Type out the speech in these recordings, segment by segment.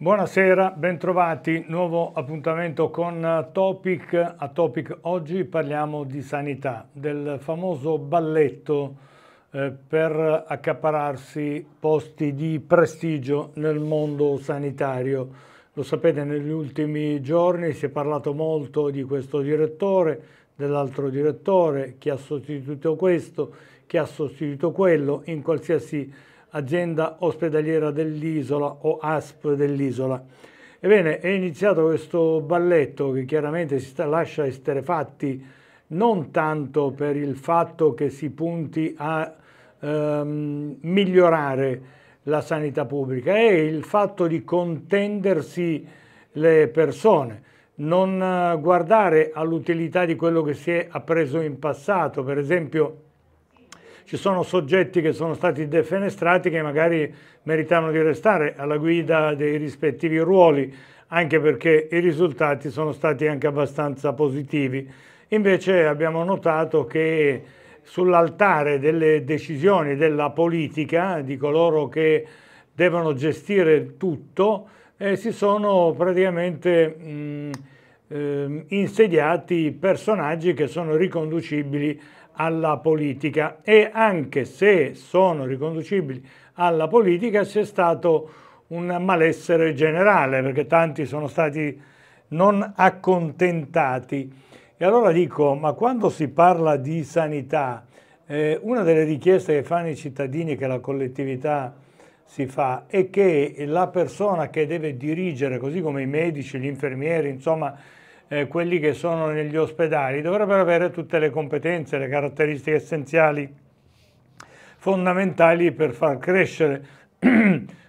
Buonasera, bentrovati, nuovo appuntamento con Topic. A Topic oggi parliamo di sanità, del famoso balletto eh, per accapararsi posti di prestigio nel mondo sanitario. Lo sapete, negli ultimi giorni si è parlato molto di questo direttore, dell'altro direttore, chi ha sostituito questo, chi ha sostituito quello, in qualsiasi azienda ospedaliera dell'isola o ASP dell'isola. Ebbene, è iniziato questo balletto che chiaramente si sta, lascia esterefatti non tanto per il fatto che si punti a ehm, migliorare la sanità pubblica, è il fatto di contendersi le persone, non guardare all'utilità di quello che si è appreso in passato, per esempio ci sono soggetti che sono stati defenestrati che magari meritavano di restare alla guida dei rispettivi ruoli, anche perché i risultati sono stati anche abbastanza positivi. Invece abbiamo notato che sull'altare delle decisioni della politica, di coloro che devono gestire tutto, eh, si sono praticamente mh, mm, eh, insediati personaggi che sono riconducibili alla politica e anche se sono riconducibili alla politica c'è stato un malessere generale perché tanti sono stati non accontentati. E allora dico, ma quando si parla di sanità, eh, una delle richieste che fanno i cittadini, che la collettività si fa, è che la persona che deve dirigere, così come i medici, gli infermieri, insomma, eh, quelli che sono negli ospedali dovrebbero avere tutte le competenze, le caratteristiche essenziali fondamentali per far crescere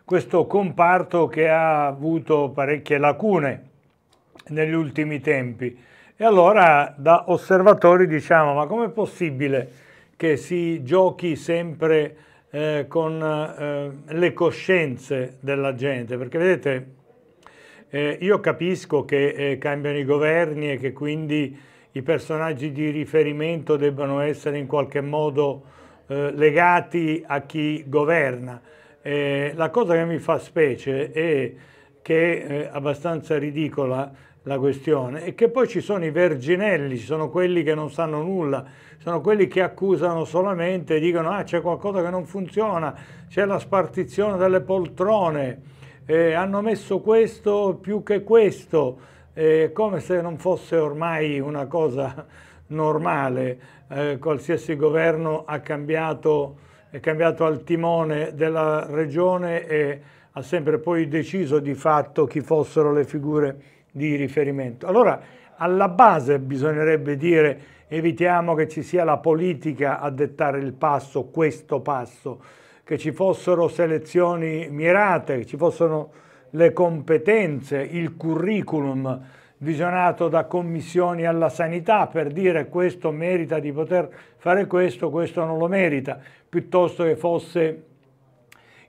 questo comparto che ha avuto parecchie lacune negli ultimi tempi. E allora da osservatori diciamo ma com'è possibile che si giochi sempre eh, con eh, le coscienze della gente? Perché vedete eh, io capisco che eh, cambiano i governi e che quindi i personaggi di riferimento debbano essere in qualche modo eh, legati a chi governa. Eh, la cosa che mi fa specie è che è eh, abbastanza ridicola la questione e che poi ci sono i verginelli, ci sono quelli che non sanno nulla, sono quelli che accusano solamente, dicono ah c'è qualcosa che non funziona, c'è la spartizione delle poltrone, eh, hanno messo questo più che questo, eh, come se non fosse ormai una cosa normale. Eh, qualsiasi governo ha cambiato, è cambiato al timone della regione e ha sempre poi deciso di fatto chi fossero le figure di riferimento. Allora, alla base bisognerebbe dire evitiamo che ci sia la politica a dettare il passo, questo passo, che ci fossero selezioni mirate, che ci fossero le competenze, il curriculum visionato da commissioni alla sanità per dire questo merita di poter fare questo, questo non lo merita, piuttosto che fosse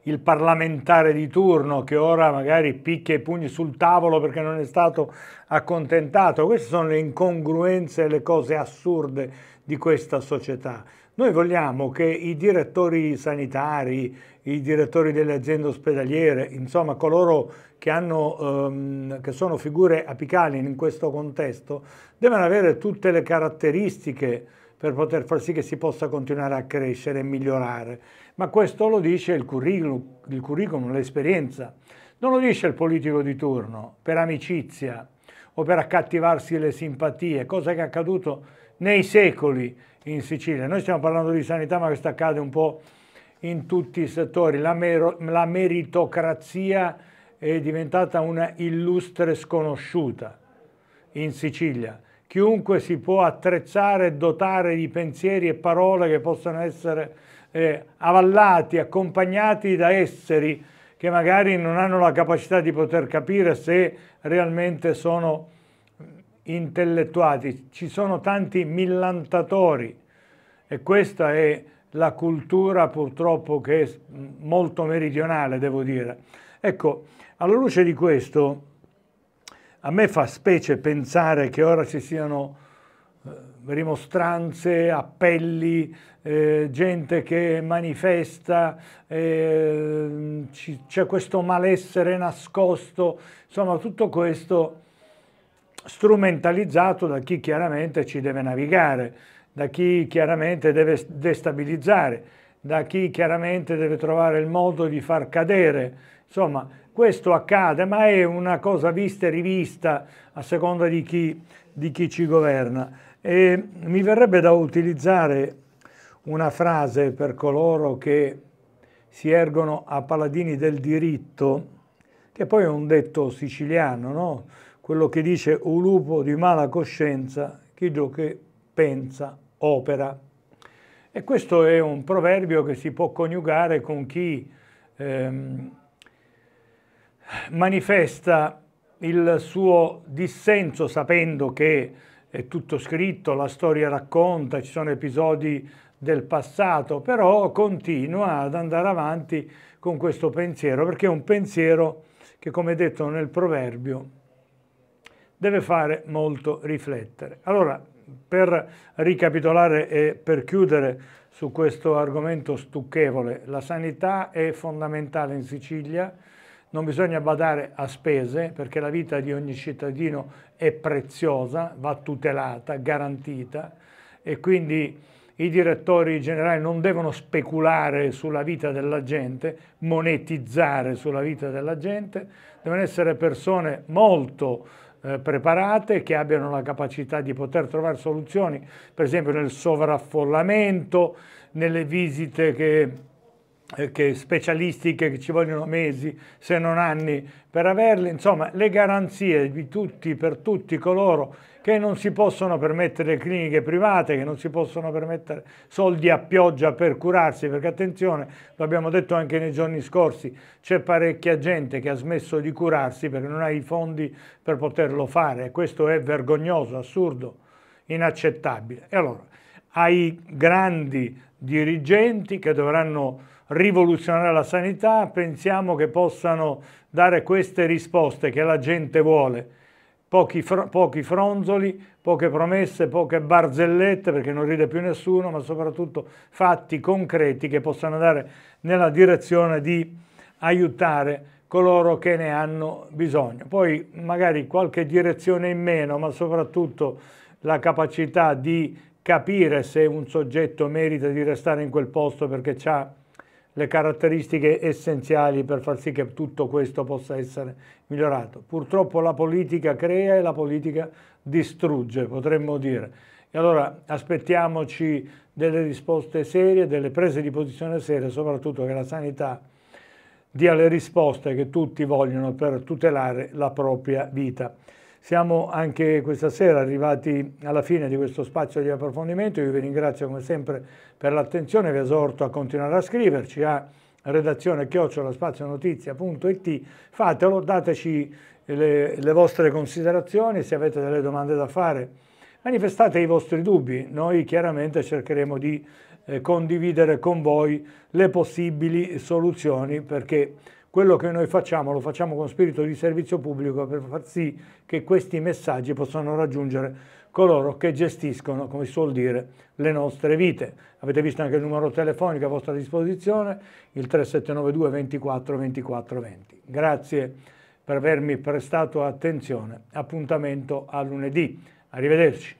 il parlamentare di turno che ora magari picchia i pugni sul tavolo perché non è stato accontentato. Queste sono le incongruenze e le cose assurde di questa società. Noi vogliamo che i direttori sanitari, i direttori delle aziende ospedaliere, insomma coloro che, hanno, ehm, che sono figure apicali in questo contesto, devono avere tutte le caratteristiche per poter far sì che si possa continuare a crescere e migliorare. Ma questo lo dice il curriculum, il curriculum l'esperienza. Non lo dice il politico di turno, per amicizia o per accattivarsi le simpatie, cosa che è accaduto nei secoli in Sicilia. Noi stiamo parlando di sanità, ma questo accade un po' in tutti i settori. La, mer la meritocrazia è diventata una illustre sconosciuta in Sicilia. Chiunque si può attrezzare e dotare di pensieri e parole che possono essere eh, avallati, accompagnati da esseri che magari non hanno la capacità di poter capire se realmente sono intellettuati, ci sono tanti millantatori e questa è la cultura purtroppo che è molto meridionale, devo dire. Ecco, alla luce di questo, a me fa specie pensare che ora ci siano eh, rimostranze, appelli, eh, gente che manifesta, eh, c'è questo malessere nascosto, insomma tutto questo strumentalizzato da chi chiaramente ci deve navigare, da chi chiaramente deve destabilizzare, da chi chiaramente deve trovare il modo di far cadere. Insomma, questo accade, ma è una cosa vista e rivista a seconda di chi, di chi ci governa. E mi verrebbe da utilizzare una frase per coloro che si ergono a paladini del diritto, che poi è un detto siciliano, no? quello che dice un lupo di mala coscienza, chi ciò che pensa opera. E questo è un proverbio che si può coniugare con chi ehm, manifesta il suo dissenso sapendo che è tutto scritto, la storia racconta, ci sono episodi del passato, però continua ad andare avanti con questo pensiero, perché è un pensiero che, come detto nel proverbio, deve fare molto riflettere. Allora, per ricapitolare e per chiudere su questo argomento stucchevole, la sanità è fondamentale in Sicilia, non bisogna badare a spese perché la vita di ogni cittadino è preziosa, va tutelata, garantita e quindi i direttori generali non devono speculare sulla vita della gente, monetizzare sulla vita della gente, devono essere persone molto eh, preparate, che abbiano la capacità di poter trovare soluzioni, per esempio nel sovraffollamento, nelle visite che eh, che specialistiche che ci vogliono mesi se non anni per averle, insomma le garanzie di tutti per tutti coloro che non si possono permettere cliniche private, che non si possono permettere soldi a pioggia per curarsi, perché attenzione, l'abbiamo detto anche nei giorni scorsi, c'è parecchia gente che ha smesso di curarsi perché non ha i fondi per poterlo fare, questo è vergognoso, assurdo, inaccettabile. E allora, ai grandi dirigenti che dovranno rivoluzionare la sanità, pensiamo che possano dare queste risposte che la gente vuole. Pochi, fr pochi fronzoli, poche promesse, poche barzellette, perché non ride più nessuno, ma soprattutto fatti concreti che possano andare nella direzione di aiutare coloro che ne hanno bisogno. Poi magari qualche direzione in meno, ma soprattutto la capacità di capire se un soggetto merita di restare in quel posto perché ha le caratteristiche essenziali per far sì che tutto questo possa essere migliorato. Purtroppo la politica crea e la politica distrugge, potremmo dire. E allora aspettiamoci delle risposte serie, delle prese di posizione serie, soprattutto che la sanità dia le risposte che tutti vogliono per tutelare la propria vita. Siamo anche questa sera arrivati alla fine di questo spazio di approfondimento, io vi ringrazio come sempre per l'attenzione, vi esorto a continuare a scriverci a redazione chiocciolaspazionotizia.it, fatelo, dateci le, le vostre considerazioni, se avete delle domande da fare manifestate i vostri dubbi, noi chiaramente cercheremo di eh, condividere con voi le possibili soluzioni perché quello che noi facciamo lo facciamo con spirito di servizio pubblico per far sì che questi messaggi possano raggiungere coloro che gestiscono, come si suol dire, le nostre vite. Avete visto anche il numero telefonico a vostra disposizione, il 3792 24 24 20. Grazie per avermi prestato attenzione. Appuntamento a lunedì. Arrivederci.